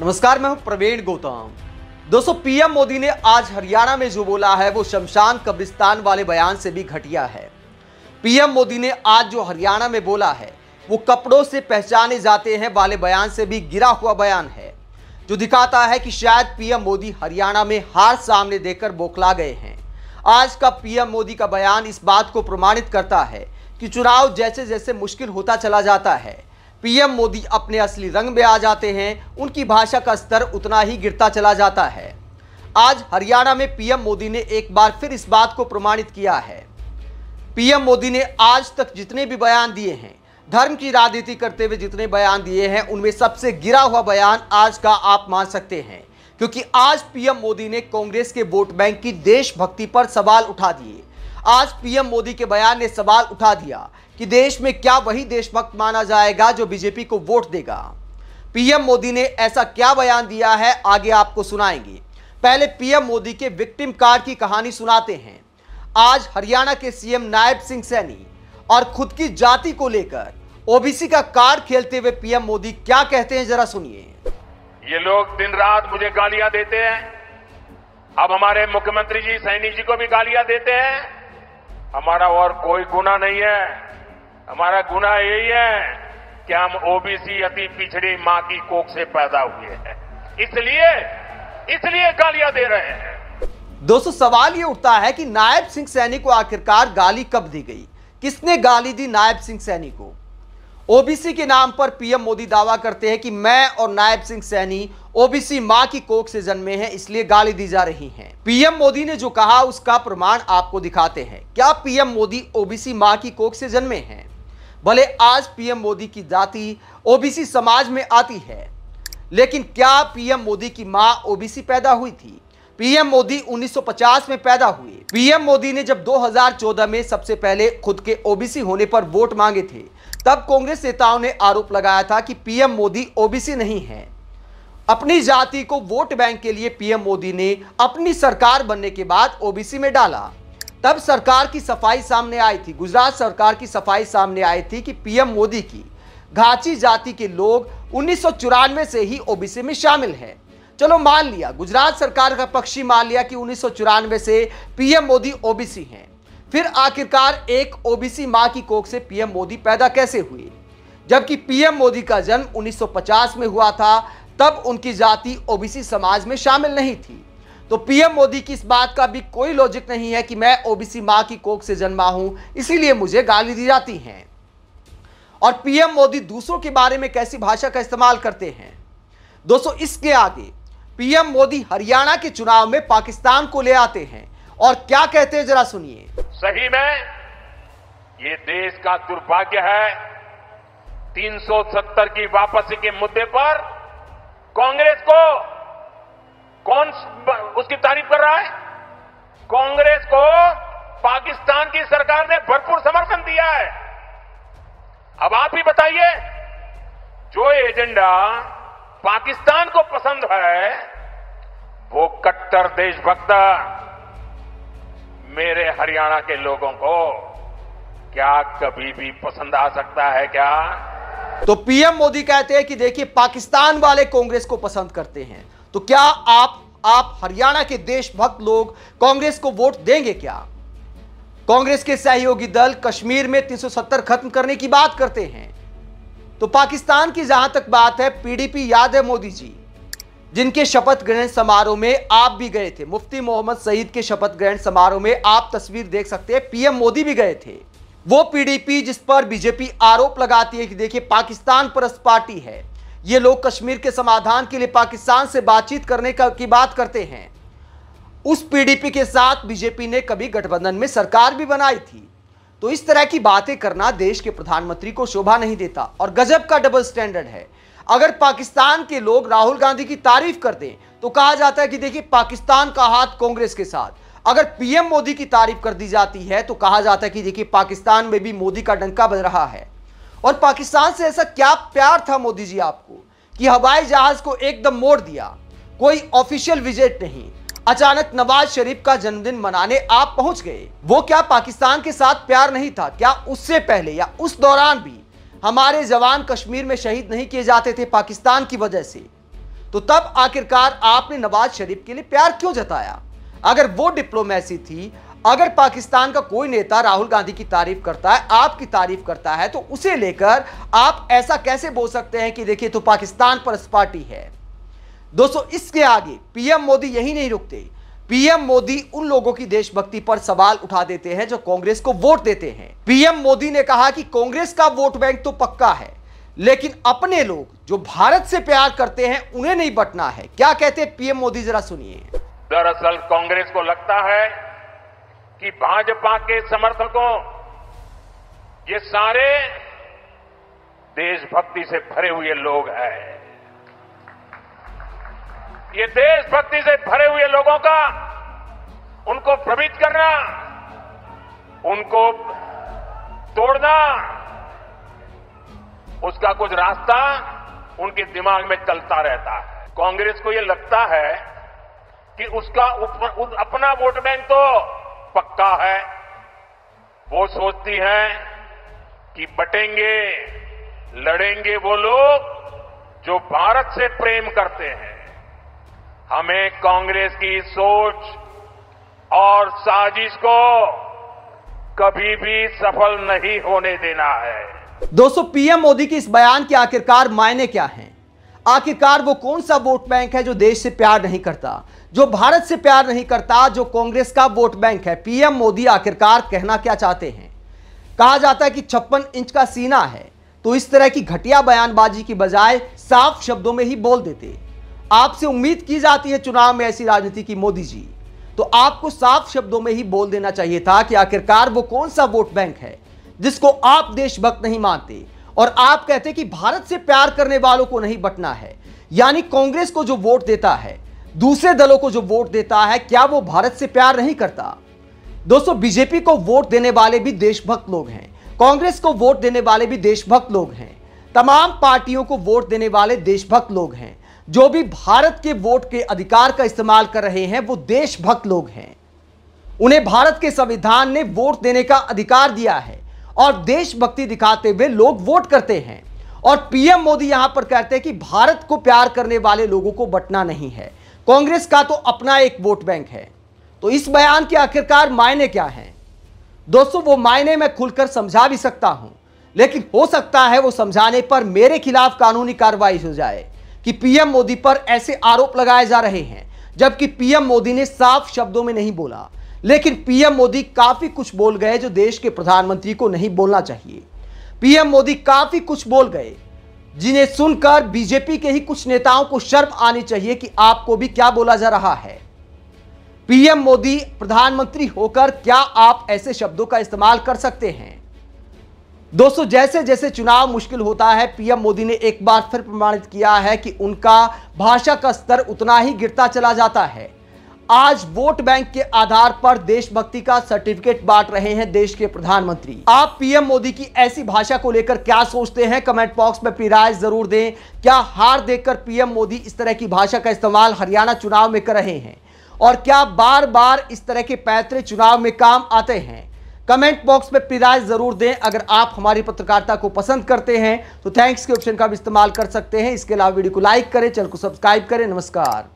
नमस्कार मैं हूं प्रवीण गौतम दोस्तों पीएम मोदी ने आज हरियाणा में जो बोला है वो शमशान कब्रिस्तान वाले बयान से भी घटिया है पीएम मोदी ने आज जो हरियाणा में बोला है वो कपड़ों से पहचाने जाते हैं वाले बयान से भी गिरा हुआ बयान है जो दिखाता है कि शायद पीएम मोदी हरियाणा में हार सामने देकर बोखला गए हैं आज का पीएम मोदी का बयान इस बात को प्रमाणित करता है कि चुनाव जैसे जैसे मुश्किल होता चला जाता है पीएम मोदी अपने असली रंग में आ जाते हैं उनकी भाषा का स्तर उतना ही गिरता चला जाता है आज हरियाणा में पीएम मोदी ने एक बार फिर इस बात को प्रमाणित किया है पीएम मोदी ने आज तक जितने भी बयान दिए हैं धर्म की राजनीति करते हुए जितने बयान दिए हैं उनमें सबसे गिरा हुआ बयान आज का आप मान सकते हैं क्योंकि आज पीएम मोदी ने कांग्रेस के वोट बैंक की देशभक्ति पर सवाल उठा दिए आज पीएम मोदी के बयान ने सवाल उठा दिया कि देश में क्या वही देशभक्त माना जाएगा जो बीजेपी को वोट देगा पीएम मोदी ने ऐसा क्या बयान दिया है आगे आपको सुनाएंगे पहले पीएम मोदी के विक्टिम कार्ड की कहानी सुनाते हैं आज हरियाणा के सीएम नायब सिंह सैनी और खुद की जाति को लेकर ओबीसी का कार्ड खेलते हुए पीएम मोदी क्या कहते हैं जरा सुनिए ये लोग दिन रात मुझे गालियां देते हैं अब हमारे मुख्यमंत्री जी सैनी जी को भी गालियां देते हैं हमारा और कोई गुना नहीं है हमारा गुना यही है कि हम ओबीसी अति पिछड़ी मां की कोख से पैदा हुए हैं इसलिए इसलिए गालियां दे रहे हैं दोस्तों सवाल ये उठता है कि नायब सिंह सैनी को आखिरकार गाली कब दी गई किसने गाली दी नायब सिंह सैनी को ओबीसी के नाम पर पीएम मोदी दावा करते हैं कि मैं और नायब सिंह सैनी ओबीसी मां की कोख से जन्मे हैं इसलिए गाली दी जा रही हैं। पीएम मोदी ने जो कहा उसका प्रमाण आपको दिखाते हैं क्या पीएम मोदी ओबीसी मां की कोख से जन्मे हैं भले आज पीएम मोदी की जाति ओबीसी समाज में आती है लेकिन क्या पीएम मोदी की मां ओबीसी पैदा हुई थी पीएम मोदी 1950 में पैदा हुए पीएम मोदी ने जब 2014 में सबसे पहले खुद के ओबीसी होने पर वोट मांगे थे तब कांग्रेस नेताओं ने आरोप लगाया था कि पीएम मोदी ओबीसी नहीं है अपनी जाति को वोट बैंक के लिए पीएम मोदी ने अपनी सरकार बनने के बाद ओबीसी में डाला तब सरकार की सफाई सामने आई थी गुजरात सरकार की सफाई सामने आई थी कि पीएम मोदी की घाची जाति के लोग उन्नीस से ही ओबीसी में शामिल है चलो मान लिया गुजरात सरकार का पक्षी मान लिया कि उन्नीस से पीएम मोदी ओबीसी हैं फिर आखिरकार एक ओबीसी मां की कोख से पीएम मोदी पैदा कैसे हुए जबकि पीएम मोदी का जन्म 1950 में हुआ था तब उनकी जाति ओबीसी समाज में शामिल नहीं थी तो पीएम मोदी की इस बात का भी कोई लॉजिक नहीं है कि मैं ओबीसी मां की कोख से जन्मा हूं इसीलिए मुझे गाली दी जाती है और पीएम मोदी दूसरों के बारे में कैसी भाषा का इस्तेमाल करते हैं दोस्तों इसके आगे पीएम मोदी हरियाणा के चुनाव में पाकिस्तान को ले आते हैं और क्या कहते हैं जरा सुनिए सही में ये देश का दुर्भाग्य है 370 की वापसी के मुद्दे पर कांग्रेस को कौन उसकी तारीफ कर रहा है कांग्रेस को पाकिस्तान की सरकार ने भरपूर समर्थन दिया है अब आप ही बताइए जो एजेंडा पाकिस्तान को पसंद है वो कट्टर देशभक्त मेरे हरियाणा के लोगों को क्या कभी भी पसंद आ सकता है क्या तो पीएम मोदी कहते हैं कि देखिए पाकिस्तान वाले कांग्रेस को पसंद करते हैं तो क्या आप आप हरियाणा के देशभक्त लोग कांग्रेस को वोट देंगे क्या कांग्रेस के सहयोगी दल कश्मीर में 370 खत्म करने की बात करते हैं तो पाकिस्तान की जहां तक बात है पीडीपी याद है मोदी जी जिनके शपथ ग्रहण समारोह में आप भी गए थे मुफ्ती मोहम्मद सईद के शपथ ग्रहण समारोह में आप तस्वीर देख सकते हैं पीएम मोदी भी गए थे वो पीडीपी जिस पर बीजेपी आरोप लगाती है कि देखिए पाकिस्तान परस्त पार्टी है ये लोग कश्मीर के समाधान के लिए पाकिस्तान से बातचीत करने का की बात करते हैं उस पीडीपी के साथ बीजेपी ने कभी गठबंधन में सरकार भी बनाई थी तो इस तरह की बातें करना देश के प्रधानमंत्री को शोभा नहीं देता और गजब का डबल स्टैंडर्ड है अगर पाकिस्तान के लोग राहुल गांधी की तारीफ कर दें तो कहा जाता है कि देखिए पाकिस्तान का हाथ कांग्रेस के साथ अगर पीएम मोदी की तारीफ कर दी जाती है तो कहा जाता है कि देखिए पाकिस्तान में भी मोदी का डंका बज रहा है और पाकिस्तान से ऐसा क्या प्यार था मोदी जी आपको कि हवाई जहाज को एकदम मोड़ दिया कोई ऑफिशियल विजिट नहीं अचानक नवाज शरीफ का जन्मदिन मनाने आप पहुंच गए वो क्या पाकिस्तान के साथ प्यार नहीं था क्या उससे पहले या उस दौरान भी हमारे जवान कश्मीर में शहीद नहीं किए जाते थे पाकिस्तान की वजह से तो तब आखिरकार आपने नवाज शरीफ के लिए प्यार क्यों जताया अगर वो डिप्लोमेसी थी अगर पाकिस्तान का कोई नेता राहुल गांधी की तारीफ करता है आपकी तारीफ करता है तो उसे लेकर आप ऐसा कैसे बोल सकते हैं कि देखिए तो पाकिस्तान पर पार्टी है दोस्तों इसके आगे पीएम मोदी यही नहीं रुकते पीएम मोदी उन लोगों की देशभक्ति पर सवाल उठा देते हैं जो कांग्रेस को वोट देते हैं पीएम मोदी ने कहा कि कांग्रेस का वोट बैंक तो पक्का है लेकिन अपने लोग जो भारत से प्यार करते हैं उन्हें नहीं बटना है क्या कहते हैं पीएम मोदी जरा सुनिए दरअसल कांग्रेस को लगता है कि भाजपा के समर्थकों ये सारे देशभक्ति से भरे हुए लोग हैं ये देशभक्ति से भरे हुए लोगों का उनको भ्रमित करना उनको तोड़ना उसका कुछ रास्ता उनके दिमाग में चलता रहता है कांग्रेस को यह लगता है कि उसका उप, अपना वोट बैंक तो पक्का है वो सोचती है कि बटेंगे लड़ेंगे वो लोग जो भारत से प्रेम करते हैं हमें कांग्रेस की सोच और साजिश को कभी भी सफल नहीं होने देना है दोस्तों पीएम मोदी के इस बयान के आखिरकार मायने क्या हैं? आखिरकार वो कौन सा वोट बैंक है जो देश से प्यार नहीं करता जो भारत से प्यार नहीं करता जो कांग्रेस का वोट बैंक है पीएम मोदी आखिरकार कहना क्या चाहते हैं कहा जाता है कि छप्पन इंच का सीना है तो इस तरह की घटिया बयानबाजी की बजाय साफ शब्दों में ही बोल देते आपसे उम्मीद की जाती है चुनाव में ऐसी राजनीति की मोदी जी तो आपको साफ शब्दों में ही बोल देना चाहिए था कि आखिरकार वो कौन सा वोट बैंक है जिसको आप देशभक्त नहीं मानते और आप कहते कि भारत से प्यार करने वालों को नहीं बटना है यानी कांग्रेस को जो वोट देता है दूसरे दलों को जो वोट देता है क्या वो भारत से प्यार नहीं करता दोस्तों बीजेपी को वोट देने वाले भी देशभक्त लोग हैं कांग्रेस को वोट देने वाले भी देशभक्त लोग हैं तमाम पार्टियों को वोट देने वाले देशभक्त लोग हैं जो भी भारत के वोट के अधिकार का इस्तेमाल कर रहे हैं वो देशभक्त लोग हैं उन्हें भारत के संविधान ने वोट देने का अधिकार दिया है और देशभक्ति दिखाते हुए लोग वोट करते हैं और पीएम मोदी यहां पर कहते हैं कि भारत को प्यार करने वाले लोगों को बटना नहीं है कांग्रेस का तो अपना एक वोट बैंक है तो इस बयान के आखिरकार मायने क्या हैं दोस्तों वो मायने मैं खुलकर समझा भी सकता हूं लेकिन हो सकता है वो समझाने पर मेरे खिलाफ कानूनी कार्रवाई हो जाए कि पीएम मोदी पर ऐसे आरोप लगाए जा रहे हैं जबकि पीएम मोदी ने साफ शब्दों में नहीं बोला लेकिन पीएम मोदी काफी कुछ बोल गए जो देश के प्रधानमंत्री को नहीं बोलना चाहिए पीएम मोदी काफी कुछ बोल गए जिन्हें सुनकर बीजेपी के ही कुछ नेताओं को शर्म आनी चाहिए कि आपको भी क्या बोला जा रहा है पीएम मोदी प्रधानमंत्री होकर क्या आप ऐसे शब्दों का इस्तेमाल कर सकते हैं दोस्तों जैसे जैसे चुनाव मुश्किल होता है पीएम मोदी ने एक बार फिर प्रमाणित किया है कि उनका भाषा का स्तर उतना ही गिरता चला जाता है आज वोट बैंक के आधार पर देशभक्ति का सर्टिफिकेट बांट रहे हैं देश के प्रधानमंत्री आप पीएम मोदी की ऐसी भाषा को लेकर क्या सोचते हैं कमेंट बॉक्स में अपनी राय जरूर दें क्या हार देखकर पीएम मोदी इस तरह की भाषा का इस्तेमाल हरियाणा चुनाव में कर रहे हैं और क्या बार बार इस तरह के पैतरे चुनाव में काम आते हैं कमेंट बॉक्स में राय जरूर दें अगर आप हमारी पत्रकारिता को पसंद करते हैं तो थैंक्स के ऑप्शन का भी इस्तेमाल कर सकते हैं इसके अलावा वीडियो को लाइक करें चैनल को सब्सक्राइब करें नमस्कार